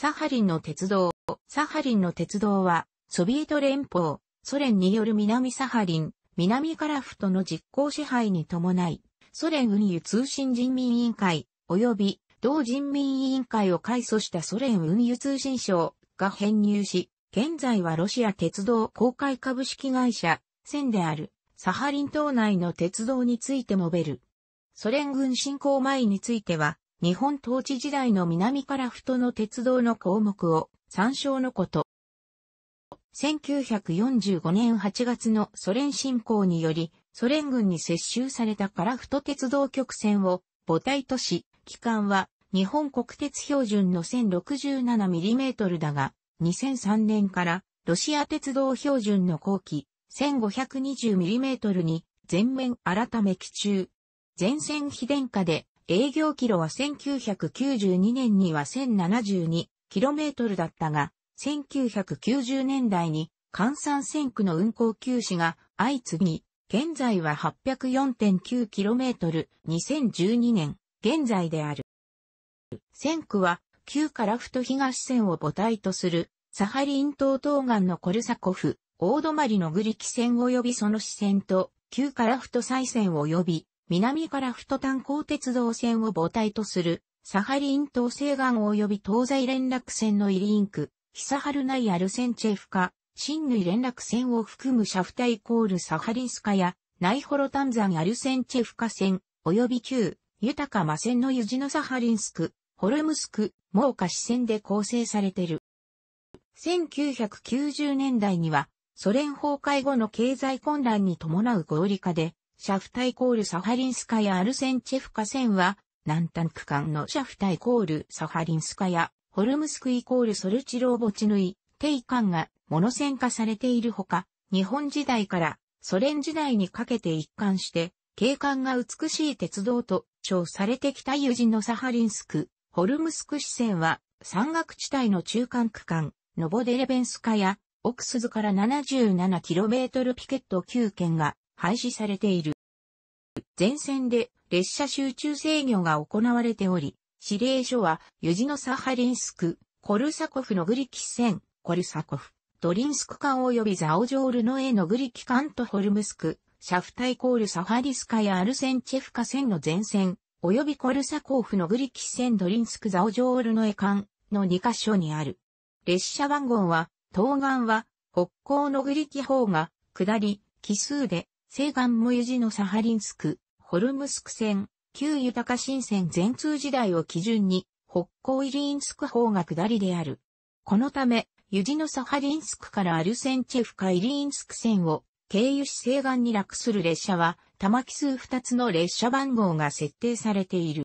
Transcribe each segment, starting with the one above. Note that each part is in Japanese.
サハリンの鉄道。サハリンの鉄道は、ソビエト連邦、ソ連による南サハリン、南カラフトの実効支配に伴い、ソ連運輸通信人民委員会、及び同人民委員会を改組したソ連運輸通信省が編入し、現在はロシア鉄道公開株式会社、線である、サハリン島内の鉄道について述べる。ソ連軍侵攻前については、日本統治時代の南ら太の鉄道の項目を参照のこと。1945年8月のソ連侵攻により、ソ連軍に接収されたフ太鉄道局線を母体とし、期間は日本国鉄標準の 1067mm だが、2003年からロシア鉄道標準の後期 1520mm に全面改め機中。前線非電化で営業キロは1992年には 1072km だったが、1990年代に関山線区の運行休止が相次ぎ、現在は 804.9km、2012年、現在である。線区は、旧カラフト東線を母体とする、サハリン島東岸のコルサコフ、大泊のグリキ線及びその支線と、旧カラフト西線及び、南からフトタン鉄道線を母体とする、サハリン東西岸及び東西連絡線のイリンク、ヒサハルナイアルセンチェフカ、新類連絡線を含むシャフタイコールサハリンスカや、ナイホロタンザンアルセンチェフカ線、及び旧、豊か間線のユジノサハリンスク、ホルムスク、モーカシ線で構成されてる。1990年代には、ソ連崩壊後の経済混乱に伴う合理化で、シャフタイコールサハリンスカヤアルセンチェフカ線は、南端区間のシャフタイコールサハリンスカヤ、ホルムスクイコールソルチローボチヌイ、テイカンがモノ線化されているほか、日本時代からソ連時代にかけて一貫して、景観が美しい鉄道と称されてきた友人のサハリンスク、ホルムスク支線は、山岳地帯の中間区間、ノボデレベンスカや、オクスズから 77km ピケット9県が廃止されている。全線で列車集中制御が行われており、指令所はユジノサハリンスク、コルサコフのグリキ線、コルサコフ、ドリンスク間及びザオジョールのエのグリキ間とホルムスク、シャフタイコールサハリスカやアルセンチェフカ線の前線、及びコルサコフのグリキ線ドリンスクザオジョールのエ間の2カ所にある。列車番号は、東岸は、北港のグリキ方が、下り、奇数で、西岸もユジのサハリンスク、ホルムスク線、旧豊新線全通時代を基準に、北高イリンスク方が下りである。このため、ユジノサハリンスクからアルセンチェフカイリンスク線を経由し西岸に落する列車は、玉木数2つの列車番号が設定されている。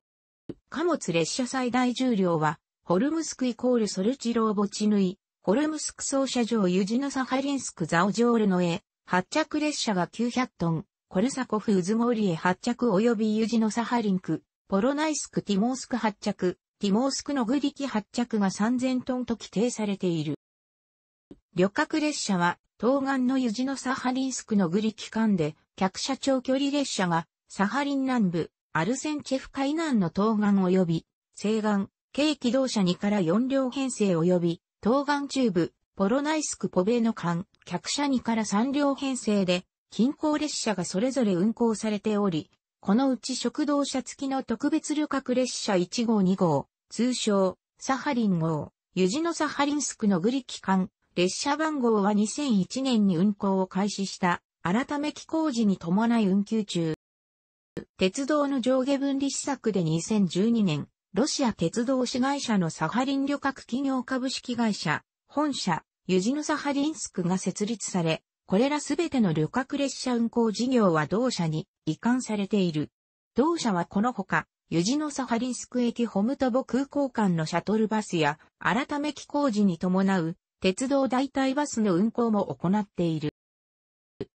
貨物列車最大重量は、ホルムスクイコールソルチローボチヌイ、ホルムスク総車場ユジノサハリンスクザオジョールの絵、発着列車が900トン、コルサコフ・ウズモーリエ発着及びユジノサハリンク、ポロナイスク・ティモースク発着、ティモースクのグリキ発着が3000トンと規定されている。旅客列車は、東岸のユジノサハリンスクのグリキ間で、客車長距離列車が、サハリン南部、アルセンチェフ海南の東岸及び、西岸、軽機動車2から4両編成及び、東岸中部、ポロナイスクポベーノ間、客車2から3両編成で、近郊列車がそれぞれ運行されており、このうち食堂車付きの特別旅客列車1号2号、通称、サハリン号、ユジノサハリンスクのグリキ関、列車番号は2001年に運行を開始した、改め機工時に伴い運休中。鉄道の上下分離施策で2012年、ロシア鉄道市会社のサハリン旅客企業株式会社、本社、ユジノサハリンスクが設立され、これらすべての旅客列車運行事業は同社に移管されている。同社はこのほか、ユジノサハリンスク駅ホムトボ空港間のシャトルバスや、改め機工事に伴う、鉄道代替バスの運行も行っている。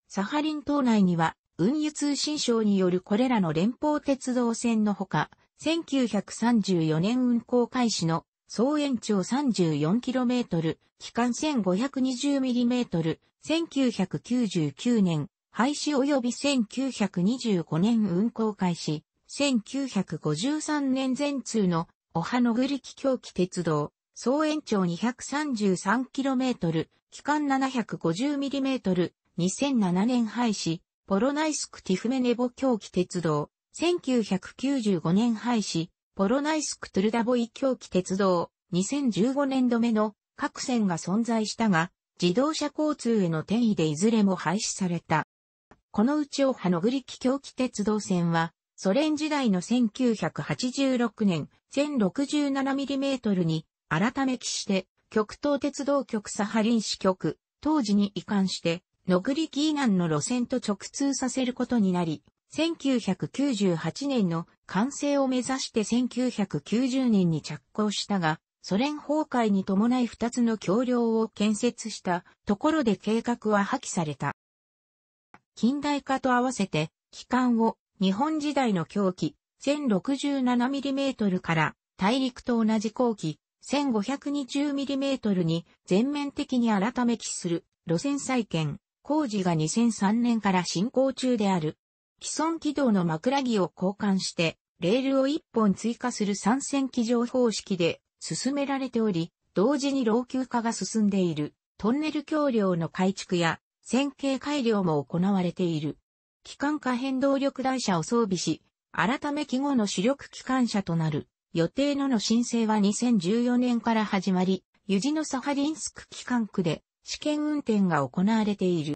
サハリン島内には、運輸通信省によるこれらの連邦鉄道線のほか、1934年運行開始の総延長 34km、期間 1520mm、1999年、廃止及び1925年運行開始、1953年全通の、おはのぐりき狂気鉄道、総延長 233km、期間 750mm、2007年廃止、ポロナイスクティフメネボ狂気鉄道、1995年廃止、ポロナイスク・トゥルダボイ狂気鉄道、2015年度目の各線が存在したが、自動車交通への転移でいずれも廃止された。このうちオハノグリキ狂気鉄道線は、ソ連時代の1986年、1067mm に改め記して、極東鉄道局サハリン支局、当時に移管して、ノグリキ以南の路線と直通させることになり、1998年の完成を目指して1990年に着工したが、ソ連崩壊に伴い2つの橋梁を建設したところで計画は破棄された。近代化と合わせて、機関を日本時代の狂気 1067mm から大陸と同じ後期 1520mm に全面的に改め起する路線再建工事が2003年から進行中である。既存軌道の枕木を交換して、レールを1本追加する参戦機上方式で進められており、同時に老朽化が進んでいるトンネル橋梁の改築や線形改良も行われている。機関可変動力台車を装備し、改め記後の主力機関車となる予定のの申請は2014年から始まり、ユジノサハリンスク機関区で試験運転が行われている。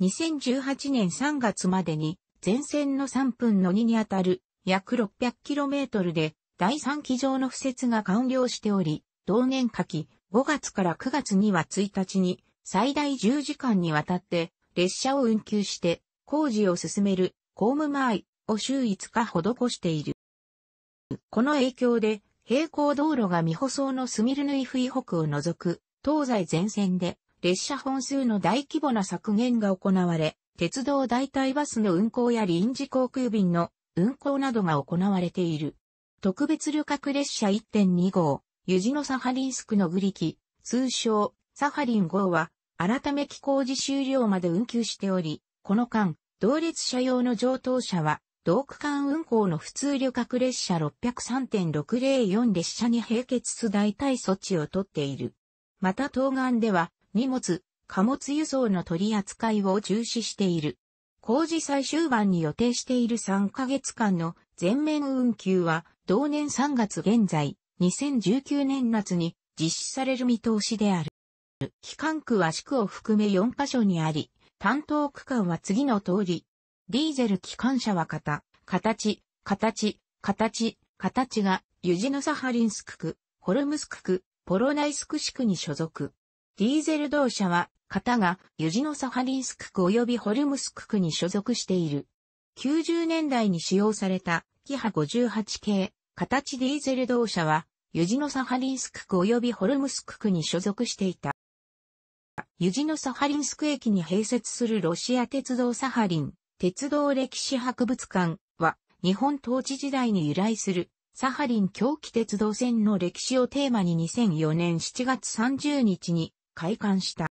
2018年3月までに全線の3分の2にあたる約 600km で第3期上の敷設が完了しており、同年夏季5月から9月には1日に最大10時間にわたって列車を運休して工事を進める公務前を週5日施している。この影響で平行道路が未舗装のスミルヌイフイ北を除く東西全線で列車本数の大規模な削減が行われ、鉄道代替バスの運行や臨時航空便の運行などが行われている。特別旅客列車1.2号、ユジノサハリンスクのグリキ、通称、サハリン号は、改め機工事終了まで運休しており、この間、同列車用の上等車は、同区間運行の普通旅客列車603.604列車に並結す代替措置をとっている。また東岸では、荷物、貨物輸送の取り扱いを重視している。工事最終版に予定している3ヶ月間の全面運休は、同年3月現在、2019年夏に実施される見通しである。機関区は市区を含め4カ所にあり、担当区間は次の通り。ディーゼル機関車は型、形、形、形、形が、ユジノサハリンスク区、ホルムスク区、ポロナイスク市区に所属。ディーゼル同社は、型がユジノサハリンスク区及びホルムスク区に所属している。90年代に使用された、キハ58系、形ディーゼル同社は、ユジノサハリンスク区及びホルムスク区に所属していた。ユジノサハリンスク駅に併設するロシア鉄道サハリン、鉄道歴史博物館は、日本統治時代に由来する、サハリン狂気鉄道線の歴史をテーマに2004年7月30日に、開館した。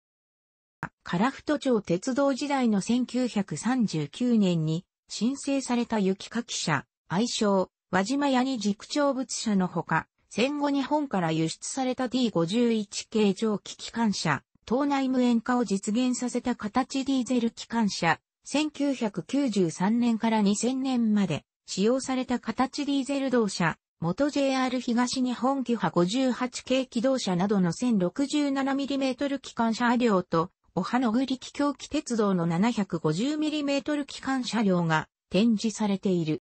カフト町鉄道時代の1939年に申請された雪かき車、愛称、輪島屋に軸長物車のほか、戦後日本から輸出された D51 系蒸気機関車、島内無塩化を実現させた形ディーゼル機関車、1993年から2000年まで使用された形ディーゼル動車、元 JR 東日本キハ58系機動車などの 1067mm 機関車両と、おはのぐりキ狂気鉄道の 750mm 機関車両が展示されている。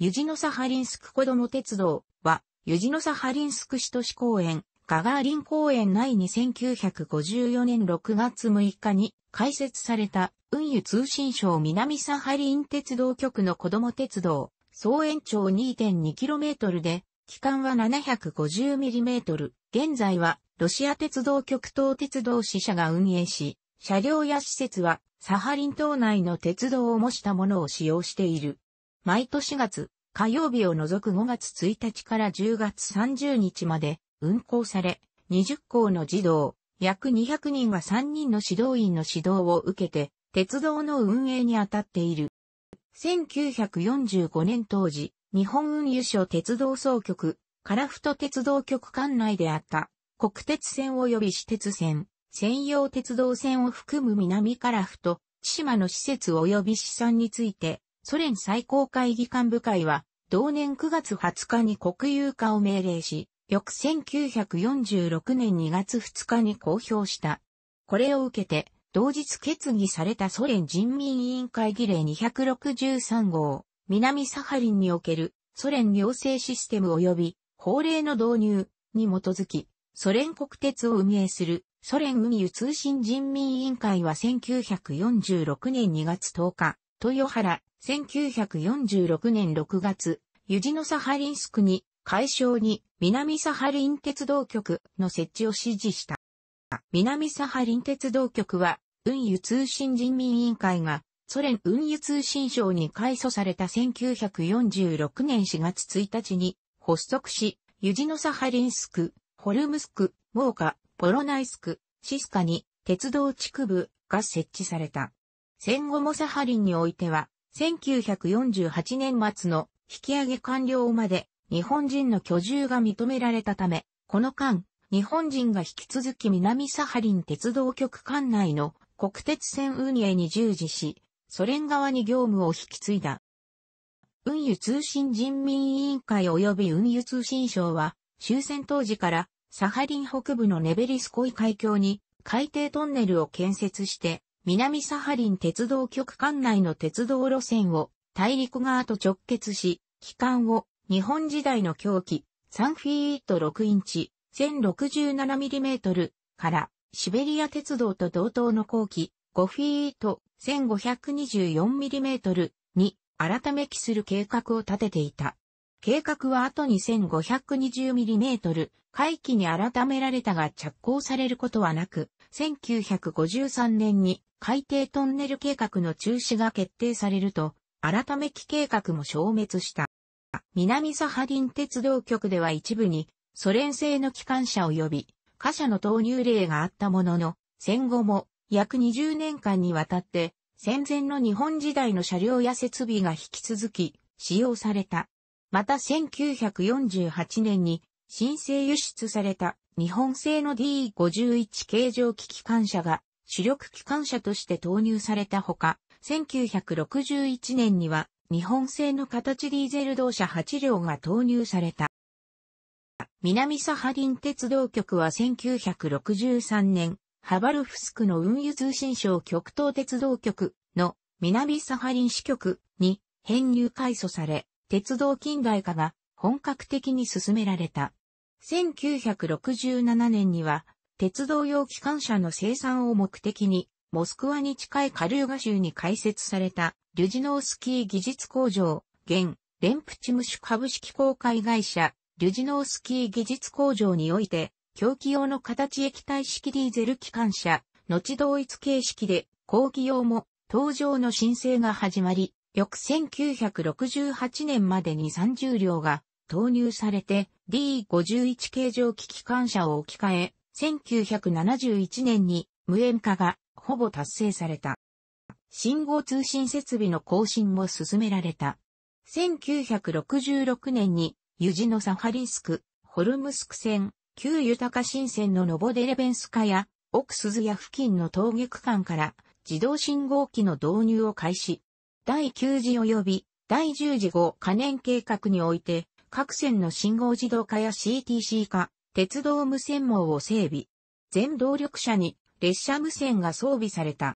ユジノサハリンスク子供鉄道は、ユジノサハリンスク市都市公園、ガガーリン公園内に1954年6月6日に開設された運輸通信省南サハリン鉄道局の子供鉄道総延長 2.2km で、期間は 750mm。現在は、ロシア鉄道極東鉄道支社が運営し、車両や施設は、サハリン島内の鉄道を模したものを使用している。毎年月、火曜日を除く5月1日から10月30日まで運行され、20校の児童、約200人が3人の指導員の指導を受けて、鉄道の運営に当たっている。1945年当時、日本運輸省鉄道総局、カラフト鉄道局管内であった、国鉄線及び私鉄線、専用鉄道線を含む南カフト。千島の施設及び資産について、ソ連最高会議幹部会は、同年9月20日に国有化を命令し、翌1946年2月2日に公表した。これを受けて、同日決議されたソ連人民委員会議令263号、南サハリンにおけるソ連行政システム及び法令の導入に基づき、ソ連国鉄を運営するソ連運輸通信人民委員会は1946年2月10日、豊原、1946年6月、ユジノサハリンスクに、解消に南サハリン鉄道局の設置を指示した。南サハリン鉄道局は運輸通信人民委員会が、ソ連運輸通信省に改組された1946年4月1日に発足し、ユジノサハリンスク、ホルムスク、モーカ、ポロナイスク、シスカに鉄道地区部が設置された。戦後もサハリンにおいては、1948年末の引き上げ完了まで日本人の居住が認められたため、この間、日本人が引き続き南サハリン鉄道局管内の国鉄線運営に従事し、ソ連側に業務を引き継いだ。運輸通信人民委員会及び運輸通信省は、終戦当時からサハリン北部のネベリスコイ海峡に海底トンネルを建設して、南サハリン鉄道局管内の鉄道路線を大陸側と直結し、機関を日本時代の狂気、3フィート6インチ、1067mm からシベリア鉄道と同等の後期5フィート 1524mm に改めきする計画を立てていた。計画は後に 1520mm 回帰に改められたが着工されることはなく、1953年に海底トンネル計画の中止が決定されると、改めき計画も消滅した。南サハリン鉄道局では一部にソ連製の機関車及び貨車の投入例があったものの、戦後も約20年間にわたって戦前の日本時代の車両や設備が引き続き使用された。また1948年に申請輸出された日本製の D51 形状機機関車が主力機関車として投入されたほか、1961年には日本製の形ディーゼル動車8両が投入された。南サハリン鉄道局は1963年、ハバルフスクの運輸通信省極東鉄道局の南サハリン支局に編入改組され、鉄道近代化が本格的に進められた。1967年には、鉄道用機関車の生産を目的に、モスクワに近いカルーガ州に開設された、リュジノースキー技術工場、現、レンプチムシュ株式公開会社、リュジノースキー技術工場において、狂気用の形液体式ディーゼル機関車、後同一形式で、後期用も、登場の申請が始まり、翌1968年までに30両が投入されて D51 形状機機関車を置き換え、1971年に無縁化がほぼ達成された。信号通信設備の更新も進められた。1966年にユジノサハリンスク、ホルムスク線、旧豊新線のノボデレベンスカや、奥鈴屋付近の峠区間から、自動信号機の導入を開始。第9次及び、第10次後可燃計画において、各線の信号自動化や CTC 化、鉄道無線網を整備。全動力車に列車無線が装備された。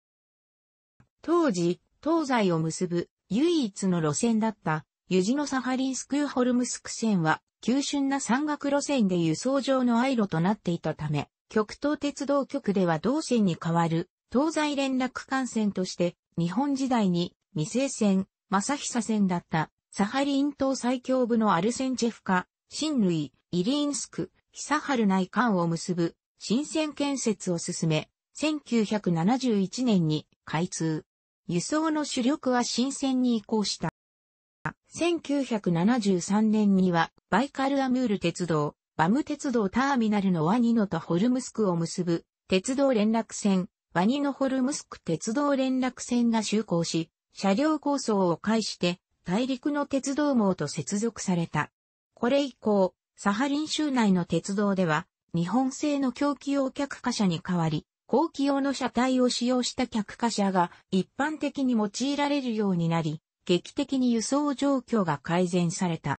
当時、東西を結ぶ唯一の路線だったユジノサハリンスクーホルムスク線は、急峻な山岳路線で輸送上のアイロとなっていたため、極東鉄道局では同線に代わる、東西連絡幹線として、日本時代に、未成線、正久線だった、サハリン島最強部のアルセンチェフカ、新類、イリーンスク、ハル内間を結ぶ、新線建設を進め、1971年に開通。輸送の主力は新線に移行した。1973年には、バイカルアムール鉄道、バム鉄道ターミナルのワニノとホルムスクを結ぶ、鉄道連絡線、ワニノホルムスク鉄道連絡線が就航し、車両構想を介して、大陸の鉄道網と接続された。これ以降、サハリン州内の鉄道では、日本製の狂気用客貨車に代わり、後期用の車体を使用した客貨車が一般的に用いられるようになり、劇的に輸送状況が改善された。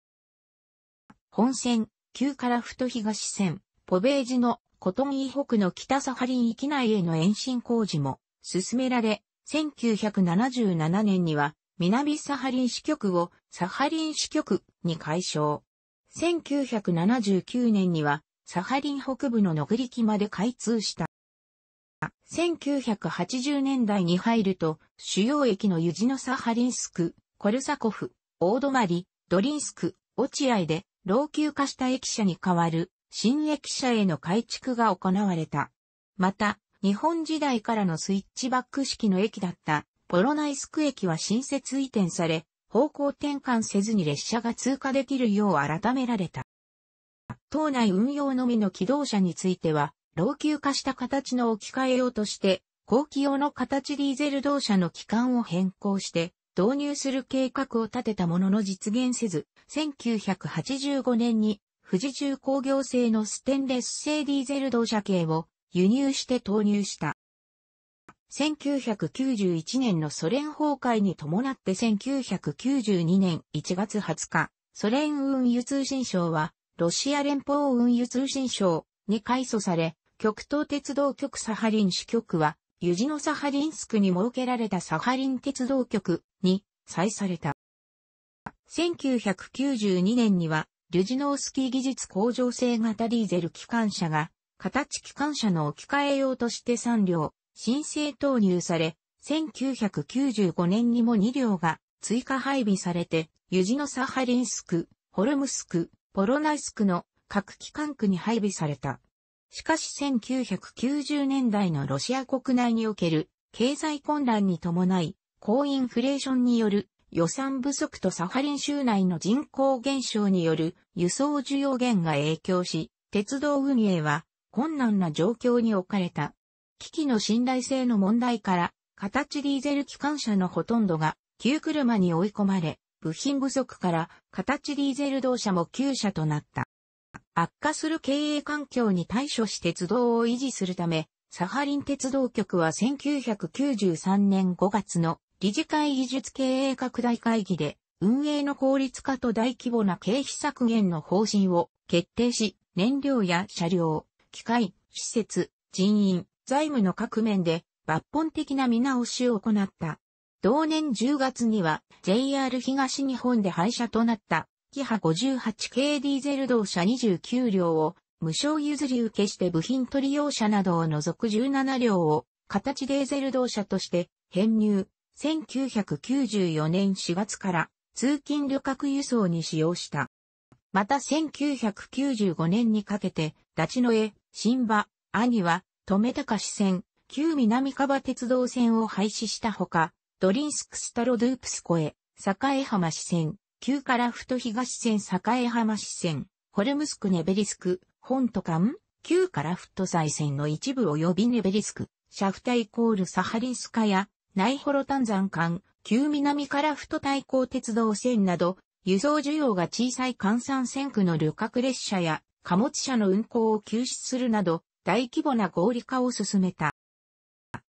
本線、旧カラフト東線、ポベージのコトン以北の北サハリン域内への延伸工事も進められ、1977年には南サハリン支局をサハリン支局に改称。1979年にはサハリン北部のノグリキまで開通した。1980年代に入ると、主要駅のユジノサハリンスク、コルサコフ、オードマリドリンスク、落合で、老朽化した駅舎に代わる、新駅舎への改築が行われた。また、日本時代からのスイッチバック式の駅だった、ポロナイスク駅は新設移転され、方向転換せずに列車が通過できるよう改められた。島内運用のみの機動車については、老朽化した形の置き換えようとして、後期用の形ディーゼル動車の機関を変更して、導入する計画を立てたものの実現せず、1985年に富士重工業製のステンレス製ディーゼル動車系を輸入して投入した。1991年のソ連崩壊に伴って1992年1月20日、ソ連運輸通信省はロシア連邦運輸通信省に改組され、極東鉄道局サハリン支局は、ユジノサハリンスクに設けられたサハリン鉄道局に採された。1992年には、リュジノースキー技術向上性型ディーゼル機関車が、形機関車の置き換え用として3両、申請投入され、1995年にも2両が追加配備されて、ユジノサハリンスク、ホルムスク、ポロナイスクの各機関区に配備された。しかし1990年代のロシア国内における経済混乱に伴い、高インフレーションによる予算不足とサハリン州内の人口減少による輸送需要減が影響し、鉄道運営は困難な状況に置かれた。機器の信頼性の問題から、形ディーゼル機関車のほとんどが旧車に追い込まれ、部品不足から形ディーゼル動車も旧車となった。悪化する経営環境に対処し鉄道を維持するため、サハリン鉄道局は1993年5月の理事会技術経営拡大会議で、運営の効率化と大規模な経費削減の方針を決定し、燃料や車両、機械、施設、人員、財務の各面で抜本的な見直しを行った。同年10月には JR 東日本で廃車となったキハ 58KD ゼル同社29両を無償譲り受けして部品取り用車などを除く17両を形デーゼル同社として編入。1994年4月から通勤旅客輸送に使用した。また1995年にかけて、立ち野江、新馬、兄は、留高支線、旧南川鉄道線を廃止したほか、ドリンスクスタロドゥープスコへ、栄浜支線、旧カラフト東線栄浜支線、ホルムスクネベリスク、本ト間、旧カラフト再線の一部及びネベリスク、シャフタイコールサハリンスカや、ナイホロ炭山間、旧南カラフト対抗鉄道線など、輸送需要が小さい関山線区の旅客列車や貨物車の運行を休止するなど、大規模な合理化を進めた。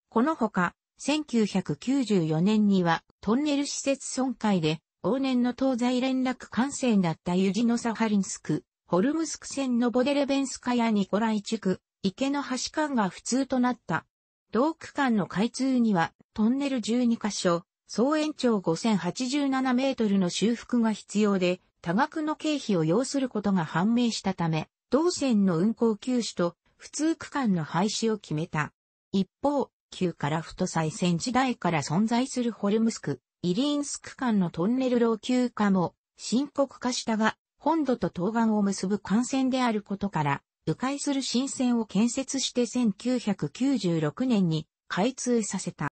このほか、1994年にはトンネル施設損壊で往年の東西連絡管制だったユジノサハリンスク、ホルムスク線のボデレベンスカやニコライ地区、池の橋間が普通となった。同区間の開通には、トンネル12カ所、総延長5087メートルの修復が必要で、多額の経費を要することが判明したため、同線の運行休止と、普通区間の廃止を決めた。一方、旧から太再線時代から存在するホルムスク、イリンスク間のトンネル老朽化も深刻化したが、本土と東岸を結ぶ幹線であることから、迂回する新線を建設して1996年に開通させた。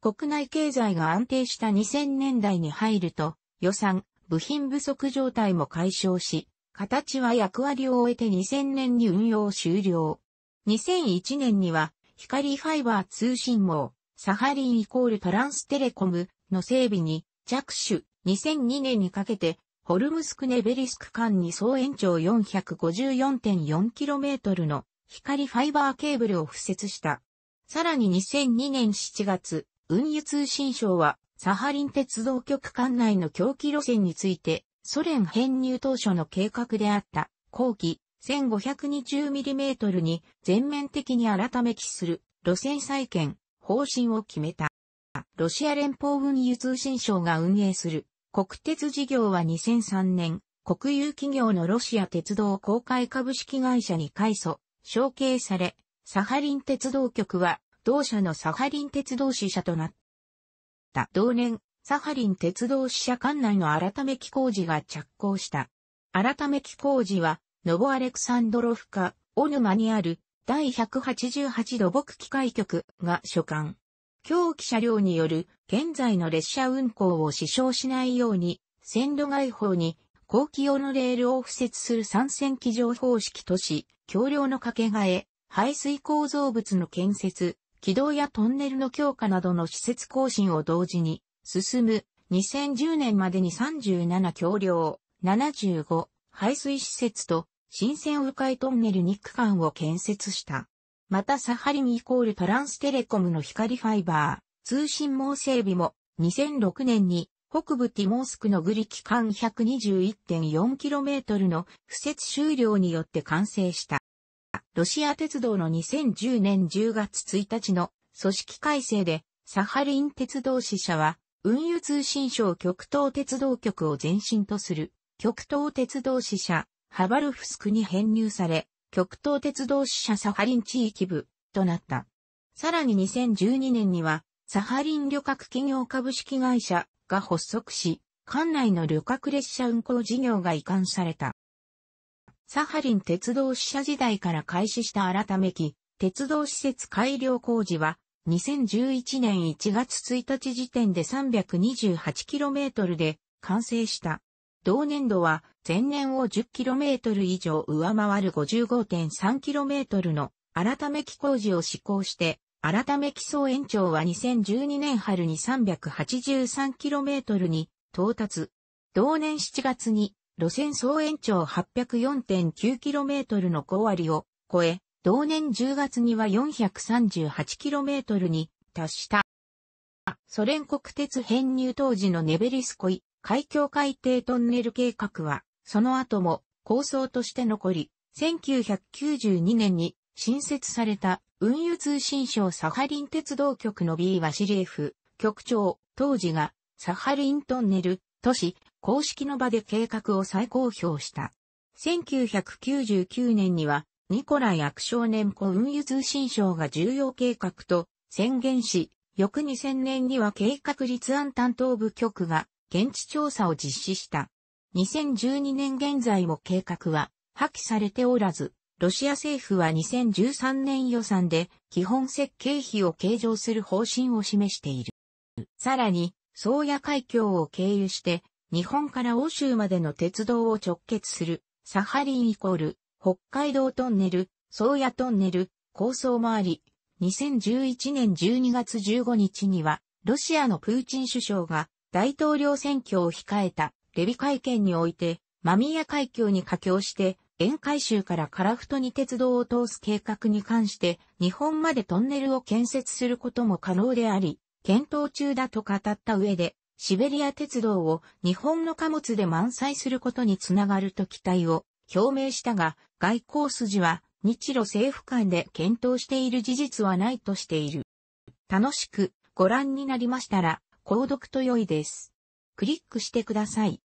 国内経済が安定した2000年代に入ると、予算、部品不足状態も解消し、形は役割を終えて2000年に運用終了。2001年には、光ファイバー通信網、サハリンイコールトランステレコム、の整備に着手、2002年にかけて、ホルムスクネベリスク間に総延長 454.4km の光ファイバーケーブルを敷設した。さらに2002年7月、運輸通信省は、サハリン鉄道局管内の狂気路線について、ソ連編入当初の計画であった、後期 1520mm に全面的に改めきする路線再建、方針を決めた。ロシア連邦運輸通信省が運営する国鉄事業は2003年、国有企業のロシア鉄道公開株式会社に改祖、承継され、サハリン鉄道局は同社のサハリン鉄道支社となった。同年、サハリン鉄道支社管内の改め機工事が着工した。改め機工事は、ノボアレクサンドロフカ、オヌマにある第188土木機械局が所管。狂気車両による現在の列車運行を支障しないように、線路外方に後期用のレールを付設する三線機場方式とし、橋梁の掛け替え、排水構造物の建設、軌道やトンネルの強化などの施設更新を同時に進む2010年までに37橋梁、75排水施設と新線迂回トンネル2区間を建設した。またサハリンイコールトランステレコムの光ファイバー、通信網整備も2006年に北部ティモースクのグリキ間 121.4km の不設終了によって完成した。ロシア鉄道の2010年10月1日の組織改正でサハリン鉄道支社は運輸通信省極東鉄道局を前身とする極東鉄道支社ハバルフスクに編入され極東鉄道支社サハリン地域部となった。さらに2012年には、サハリン旅客企業株式会社が発足し、館内の旅客列車運行事業が移管された。サハリン鉄道支社時代から開始した改めき、鉄道施設改良工事は、2011年1月1日時点で 328km で完成した。同年度は前年を 10km 以上上回る 55.3km の改め期工事を施行して、改め期総延長は2012年春に 383km に到達。同年7月に路線総延長 804.9km の5割を超え、同年10月には 438km に達した。ソ連国鉄編入当時のネベリスコイ海峡海底トンネル計画は、その後も構想として残り、1992年に新設された運輸通信省サハリン鉄道局の B ワシリエフ局長、当時がサハリントンネル都市公式の場で計画を再公表した。1999年にはニコライアク少年湖運輸通信省が重要計画と宣言し、翌2000年には計画立案担当部局が現地調査を実施した。2012年現在も計画は破棄されておらず、ロシア政府は2013年予算で基本設計費を計上する方針を示している。さらに、宗谷海峡を経由して日本から欧州までの鉄道を直結するサハリンイコール北海道トンネル、宗谷トンネル構想もあり、2011年12月15日にはロシアのプーチン首相が大統領選挙を控えたレビ会見において、マミヤ海峡に架橋して、沿海州からカラフトに鉄道を通す計画に関して、日本までトンネルを建設することも可能であり、検討中だと語った上で、シベリア鉄道を日本の貨物で満載することにつながると期待を表明したが、外交筋は日露政府間で検討している事実はないとしている。楽しくご覧になりましたら、購読と良いです。クリックしてください。